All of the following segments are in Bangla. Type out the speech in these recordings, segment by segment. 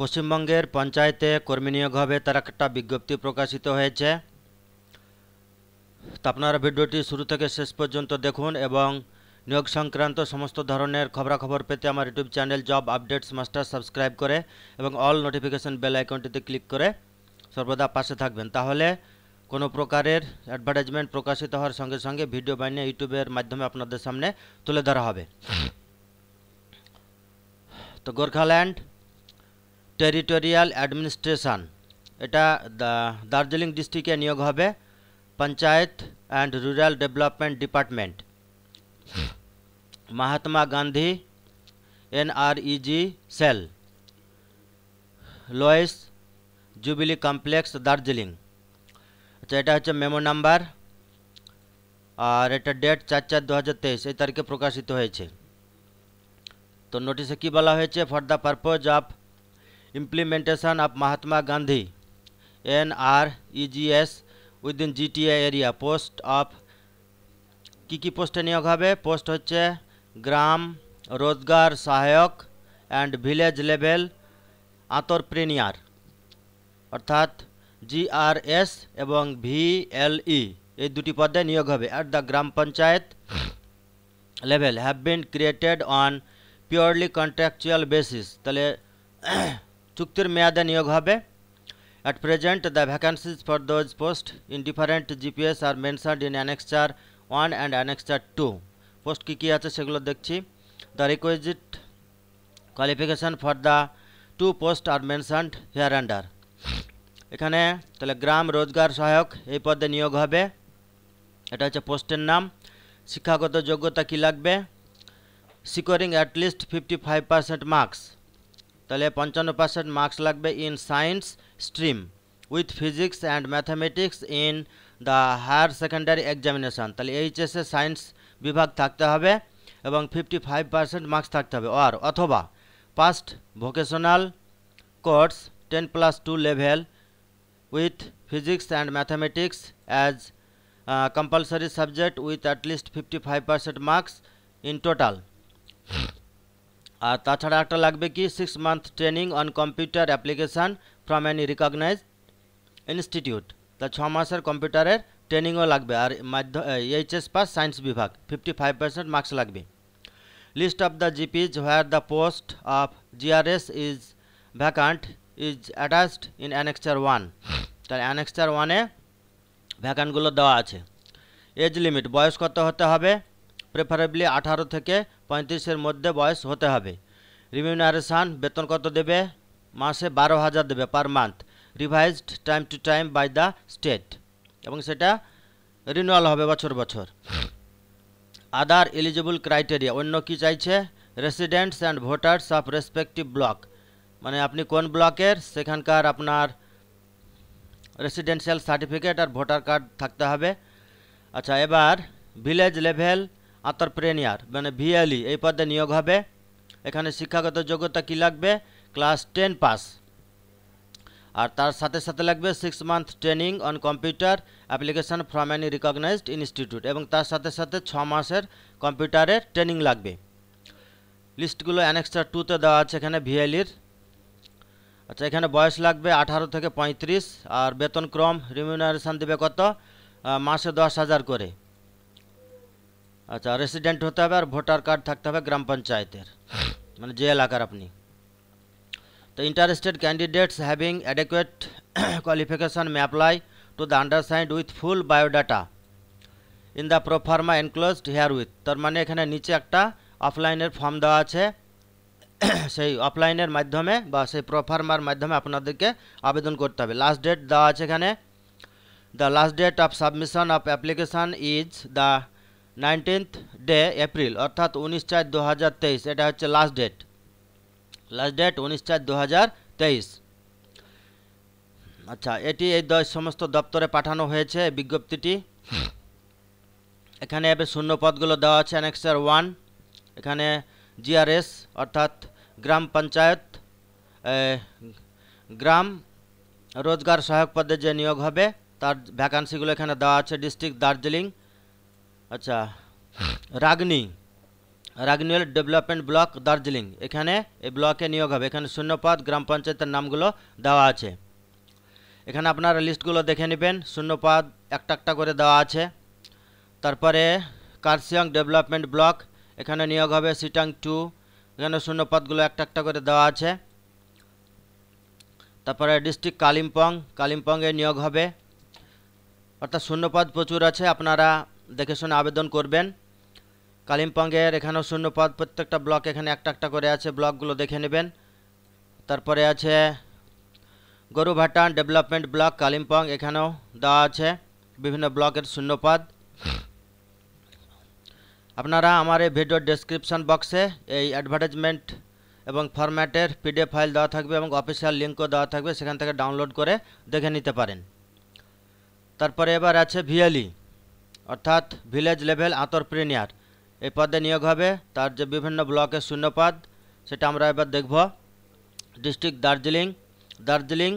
পশ্চিমবঙ্গের পঞ্চায়েতে কর্মী নিয়োগভাবে তার একটা বিজ্ঞপ্তি প্রকাশিত হয়েছে তা আপনারা ভিডিওটি শুরু থেকে শেষ পর্যন্ত দেখুন এবং নিয়োগ সংক্রান্ত সমস্ত ধরনের খবরাখবর পেতে আমার YouTube channel job updates master subscribe করে এবং অল নোটিফিকেশন বেল আইকনটিতে ক্লিক করে সর্বদা পাশে থাকবেন তাহলে কোনো প্রকারের অ্যাডভার্টাইজমেন্ট প্রকাশিত হওয়ার সঙ্গে সঙ্গে ভিডিও বানিয়ে ইউটিউবের মাধ্যমে আপনাদের সামনে তুলে ধরা হবে তো গোর্খাল্যান্ড টেরিটোরিয়াল অ্যাডমিনিস্ট্রেশন এটা দার্জিলিং ডিস্ট্রিক্টে নিয়োগ হবে panchayat and rural development department Mahatma Gandhi NREG cell Lowis jubilee complex Darjeeling আচ্ছা এটা হচ্ছে মেমো নাম্বার আর এটা ডেট চার চার দু এই তারিখে প্রকাশিত হয়েছে তো নোটিশে কি বলা হয়েছে for the purpose of implementation of Mahatma Gandhi N R EGS within GTA area post of কি কি পোস্টে নিয়োগ হবে পোস্ট হচ্ছে গ্রাম রোজগার সহায়ক অ্যান্ড ভিলেজ লেভেল আঁতরপ্রেনিয়ার অর্থাৎ জিআরএস এবং ভিএলই e, এই দুটি পদে নিয়োগ হবে at the gram panchayat level have been created on purely contractual basis তাহলে চুক্তির মেয়াদে নিয়োগ হবে at present the vacancies for those post in different GPs are mentioned in annexure one and annexure two post কী কী আছে সেগুলো দেখছি the requisite qualification for the two post are mentioned here under এখানে তাহলে গ্রাম রোজগার সহায়ক এই পদে নিয়োগ হবে এটা হচ্ছে পোস্টের নাম শিক্ষাগত যোগ্যতা কি লাগবে securing at least fifty five percent marks তাহলে পঞ্চান্ন পার্সেন্ট মার্কস লাগবে in science stream with physics and mathematics in the higher secondary examination তাহলে এইচএসে সায়েন্স বিভাগ থাকতে হবে এবং ফিফটি ফাইভ পার্সেন্ট মার্কস থাকতে হবে আর অথবা passed vocational course ten plus two level with physics and mathematics as compulsory subject with at least fifty five percent marks in total আর তাছাড়া একটা লাগবে কি six month training on computer application from an recognized institute তা ছ মাসের কম্পিউটারের ট্রেনিংও লাগবে আর মাধ্য এইচএস পাস সায়েন্স বিভাগ ফিফটি ফাইভ পার্সেন্ট মার্কস লাগবে list of the GPs where the post of GRS is vacant is attached in annexure one তার অ্যানেক্সচার ওয়ানে ভ্যাকান্টগুলো দেওয়া আছে এজ লিমিট বয়স কত হতে হবে প্রেফারেবলি আঠারো থেকে পঁয়ত্রিশের মধ্যে বয়স হতে হবে রিমিউনারেশান বেতন কত দেবে মাসে বারো হাজার দেবে per month revised time to time by the state এবং সেটা রিনুয়াল হবে বছর বছর আদার এলিজিবল ক্রাইটেরিয়া অন্য কি চাইছে residents and voters of respective block মানে আপনি কোন ব্লকের সেখানকার আপনার রেসিডেন্সিয়াল সার্টিফিকেট আর ভোটার কার্ড থাকতে হবে আচ্ছা এবার ভিলেজ লেভেল আন্তরপ্রেনিয়ার মানে ভিএলই এই পদে নিয়োগ হবে এখানে শিক্ষাগত যোগ্যতা কি লাগবে ক্লাস টেন পাস আর তার সাথে সাথে লাগবে six month training on computer application from any recognized institute এবং তার সাথে সাথে ছ মাসের কম্পিউটারের ট্রেনিং লাগবে লিস্টগুলো অ্যানেক্সার টুতে দেওয়া আছে এখানে ভিএলির আচ্ছা এখানে বয়স লাগবে আঠারো থেকে পঁয়ত্রিশ আর বেতন ক্রম রিমিউনারেশান দেবে কত মাসে দশ হাজার করে আচ্ছা রেসিডেন্ট হতে হবে আর ভোটার কার্ড থাকতে হবে গ্রাম পঞ্চায়েতের মানে যে এলাকার আপনি তো interested candidates having adequate qualification may apply to the undersigned with full biodata in the proforma enclosed herewith তার মানে এখানে নিচে একটা অফলাইনের ফর্ম দেওয়া আছে সেই অফলাইনের মাধ্যমে বা সেই প্রোফার্মার মাধ্যমে আপনাদেরকে আবেদন করতে হবে লাস্ট ডেট দেওয়া আছে এখানে the last date of submission of application is the nineteenth day April অর্থাৎ উনিশ চার দু হাজার তেইশ এটা হচ্ছে লাস্ট ডেট লাস্ট ডেট উনিশ চার দু হাজার তেইশ আচ্ছা এটি এই সমস্ত দপ্তরে পাঠানো হয়েছে বিজ্ঞপ্তিটি এখানে এবার শূন্য পদগুলো দেওয়া আছে অ্যানেক্সার ওয়ান এখানে জিআরএস অর্থাৎ গ্রাম পঞ্চায়েত গ্রাম রোজগার সহায়ক পদে যে নিয়োগ হবে তার ভ্যাকান্সিগুলো এখানে দেওয়া আছে ডিস্ট্রিক্ট দার্জিলিং আচ্ছা রাগনি রাগনিওয়েল ডেভেলপমেন্ট ব্লক দার্জিলিং এখানে এই ব্লকে নিয়োগ হবে এখানে শূন্যপদ গ্রাম পঞ্চায়েতের নামগুলো দেওয়া আছে এখানে আপনারা লিস্টগুলো দেখে নেবেন শূন্যপদ একটা একটা করে দেওয়া আছে তারপরে কার্সিয়াং ডেভেলপমেন্ট ব্লক এখানে নিয়োগ হবে সিটাং টু এখানে শূন্যপদগুলো একটা একটা করে দেওয়া আছে তারপরে ডিস্ট্রিক্ট কালিম্পং কালিম্পংয়ে নিয়োগ হবে অর্থাৎ শূন্যপদ প্রচুর আছে আপনারা দেখে শুনে আবেদন করবেন কালিম্পংয়ের এখানেও শূন্যপদ প্রত্যেকটা ব্লক এখানে একটা একটা করে আছে ব্লকগুলো দেখে নেবেন তারপরে আছে গরুভাটান ডেভেলপমেন্ট ব্লক কালিম্পং এখানেও দেওয়া আছে বিভিন্ন ব্লকের শূন্যপদ আপনারা আমার এই ভিডিও ডেসক্রিপশান বক্সে এই অ্যাডভার্টাইজমেন্ট এবং ফরম্যাটের পিডিএফ ফাইল দেওয়া থাকবে এবং অফিসিয়াল লিঙ্কও দেওয়া থাকবে সেখান থেকে ডাউনলোড করে দেখে নিতে পারেন তারপরে এবার আছে ভিএলই অর্থাৎ ভিলেজ লেভেল আঁতরপ্রেনিয়ার এই পদে নিয়োগ হবে তার যে বিভিন্ন ব্লকের শূন্যপদ সেটা আমরা এবার দেখব district Darjeeling Darjeeling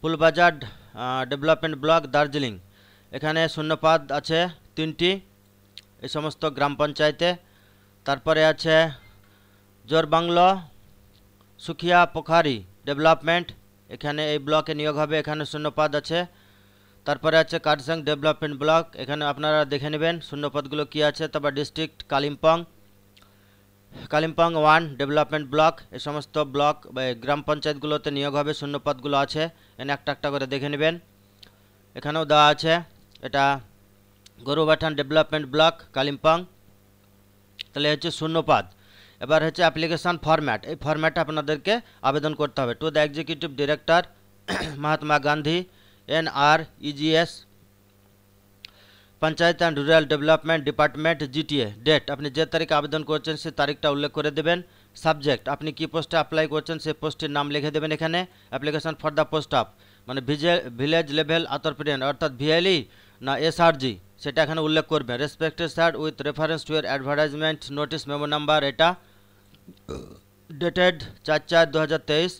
Phulbazar development block Darjeeling এখানে শূন্যপদ আছে তিনটি এই সমস্ত গ্রাম পঞ্চায়েতে তারপরে আছে জোরবাংলো সুখিয়া পোখারি ডেভেলপমেন্ট এখানে এই ব্লকে নিয়োগ হবে এখানে শূন্যপদ আছে তারপরে আছে কার্সাং ডেভেলপমেন্ট ব্লক এখানে আপনারা দেখে নেবেন শূন্যপদগুলো কি আছে তারপর district Kalimpong Kalimpong one development block এ সমস্ত ব্লক গ্রাম পঞ্চায়েতগুলোতে নিয়োগ হবে শূন্যপদগুলো আছে এনে একটা একটা করে দেখে নেবেন এখানেও দেওয়া আছে এটা গরুবাঠান ডেভেলপমেন্ট ব্লক কালিম্পং তাহলে হচ্ছে শূন্যপদ এবার হচ্ছে অ্যাপ্লিকেশান ফরম্যাট এই ফরম্যাটে আপনাদেরকে আবেদন করতে হবে to the executive director Mahatma Gandhi N R EGS panchayat and rural development department GTA date আপনি যে তারিখে আবেদন করছেন সে তারিখটা উল্লেখ করে দেবেন সাবজেক্ট আপনি কি পোস্টে অ্যাপ্লাই করছেন সেই পোস্টের নাম লিখে দেবেন এখানে application for the post of মানে ভিলেজ লেভেল অথরপ্রিয়ান অর্থাৎ ভিএলই না এসআরজি সেটা এখানে উল্লেখ করবেন respected sir with reference to এর অ্যাডভার্টাইজমেন্ট নোটিশ মেমো নাম্বার এটা ডেটেড চার চার দু হাজার তেইশ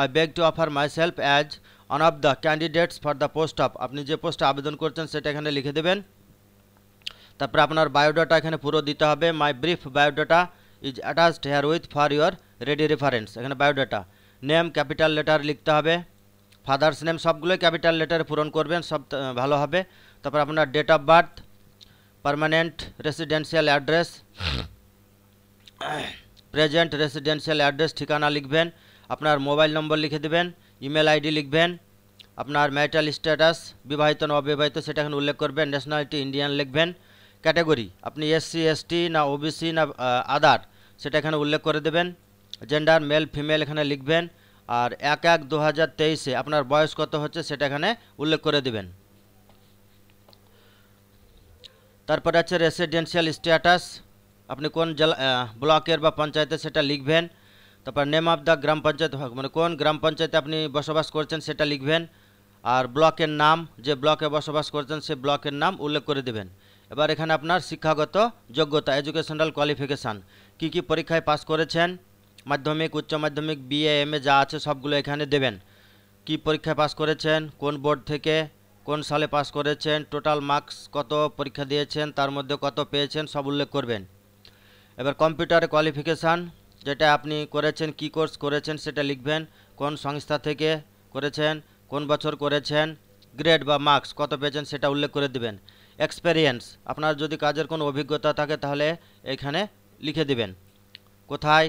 I beg to offer myself as one of the candidates for the post of আপনি যে পোস্টে আবেদন করছেন সেটা এখানে লিখে দেবেন তারপরে আপনার বায়োডাটা এখানে পুরো দিতে হবে my brief biodata is attached herewith for your ready reference এখানে বায়োডাটা নেম ক্যাপিটাল লেটার লিখতে হবে ফাদার্স নেম সবগুলোই ক্যাপিটাল লেটারে পূরণ করবেন সব ভালো হবে তারপর আপনার date of birth permanent residential address present residential address ঠিকানা লিখবেন আপনার মোবাইল নম্বর লিখে দেবেন ইমেল আইডি লিখবেন আপনার ম্যারিটাল স্ট্যাটাস বিবাহিত না অবিবাহিত সেটা এখানে উল্লেখ করবেন ন্যাশনালিটি ইন্ডিয়ান লিখবেন ক্যাটাগরি আপনি এসসি এসটি না ওবিসি না আদার সেটা এখানে উল্লেখ করে দেবেন জেন্ডার মেল ফিমেল এখানে লিখবেন আর এক এক দু হাজার তেইশে আপনার বয়স কত হচ্ছে সেটা এখানে উল্লেখ করে দেবেন তারপরে আছে রেসিডেন্সিয়াল স্ট্যাটাস আপনি কোন জেলা ব্লকের বা পঞ্চায়েতে সেটা লিখবেন তারপর name of the gram panchayat ভাগ মানে কোন গ্রাম পঞ্চায়েতে আপনি বসবাস করছেন সেটা লিখবেন আর ব্লকের নাম যে ব্লকে বসবাস করছেন সে ব্লকের নাম উল্লেখ করে দেবেন এবার এখানে আপনার শিক্ষাগত যোগ্যতা এডুকেশনাল কোয়ালিফিকেশান কি কি পরীক্ষায় পাস করেছেন মাধ্যমিক উচ্চ মাধ্যমিক বিএ এম এ যা আছে সবগুলো এখানে দেবেন কি পরীক্ষায় পাস করেছেন কোন বোর্ড থেকে কোন সালে পাস করেছেন টোটাল মার্কস কত পরীক্ষা দিয়েছেন তার মধ্যে কত পেয়েছেন সব উল্লেখ করবেন এবার কম্পিউটার কোয়ালিফিকেশান যেটা আপনি করেছেন কি কোর্স করেছেন সেটা লিখবেন কোন সংস্থা থেকে করেছেন কোন বছর করেছেন গ্রেড বা মার্কস কত পেয়েছেন সেটা উল্লেখ করে দিবেন এক্সপেরিয়েন্স আপনার যদি কাজের কোনো অভিজ্ঞতা থাকে তাহলে এখানে লিখে দিবেন কোথায়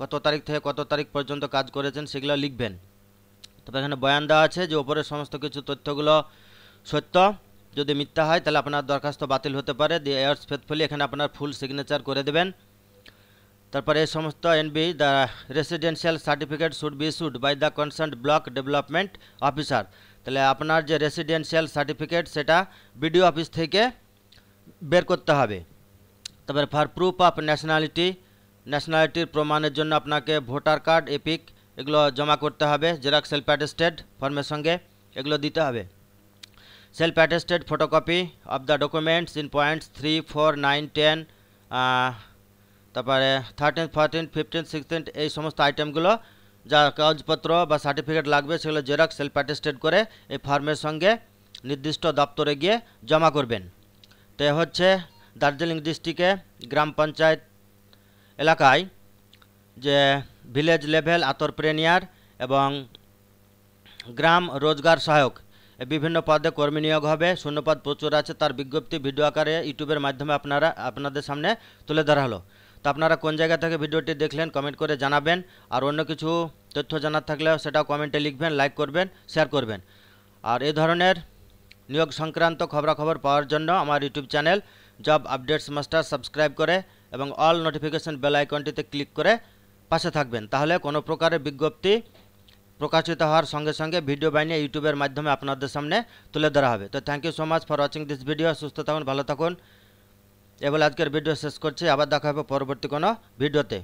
কত তারিখ থেকে কত তারিখ পর্যন্ত কাজ করেছেন সেগুলো লিখবেন তবে এখানে বয়ান দেওয়া আছে যে ওপরের সমস্ত কিছু তথ্যগুলো সত্য যদি মিথ্যা হয় তাহলে আপনার দরখাস্ত বাতিল হতে পারে দি এয়ার্স ফেথফুলি এখানে আপনার ফুল সিগনেচার করে দেবেন তারপরে সমস্ত NB the residential certificate should be issued by the concern block development officer তাহলে আপনার যে রেসিডেন্সিয়াল সার্টিফিকেট সেটা বিডিও অফিস থেকে বের করতে হবে তারপরে ফর প্রুফ অফ ন্যাশনালিটি ন্যাশনালিটির প্রমাণের জন্য আপনাকে ভোটার কার্ড এপিক এগুলো জমা করতে হবে জেরক্স সেলফ অ্যাটেস্টেড ফর্মের সঙ্গে এগুলো দিতে হবে self attested photocopy of the documents in points three four nine ten তারপরে থার্টিন ফর্টিন ফিফটিন সিক্সটিন এই সমস্ত আইটেমগুলো যা কাগজপত্র বা সার্টিফিকেট লাগবে সেগুলো জেরক্স সেলফ অ্যাটেস্টেড করে এই ফর্মের সঙ্গে নির্দিষ্ট দপ্তরে গিয়ে জমা করবেন তো হচ্ছে দার্জিলিং ডিস্ট্রিক্টে গ্রাম পঞ্চায়েত এলাকায় যে ভিলেজ লেভেল আতরপ্রেনিয়ার এবং গ্রাম রোজগার সহায়ক বিভিন্ন পদে কর্মী নিয়োগ হবে শূন্যপদ প্রচুর আছে তার বিজ্ঞপ্তি ভিডিও আকারে ইউটিউবের মাধ্যমে আপনারা আপনাদের সামনে তুলে ধরা হলো আপনারা কোন জায়গা থেকে ভিডিওটি দেখলেন কমেন্ট করে জানাবেন আর অন্য কিছু তথ্য জানার থাকলে সেটাও কমেন্টে লিখবেন লাইক করবেন শেয়ার করবেন আর এ ধরনের নিয়োগ সংক্রান্ত খবরাখবর পাওয়ার জন্য আমার YouTube channel job updates master subscribe করে এবং অল নোটিফিকেশন বেল আইকনটিতে ক্লিক করে পাশে থাকবেন তাহলে কোনো প্রকারের বিজ্ঞপ্তি প্রকাশিত হওয়ার সঙ্গে সঙ্গে ভিডিও বানিয়ে ইউটিউবের মাধ্যমে আপনাদের সামনে তুলে ধরা হবে তো thank you so much for watching this video সুস্থ থাকুন ভালো থাকুন এবার আজকের ভিডিও শেষ করছি আবার দেখা হবে পরবর্তী কোনো ভিডিওতে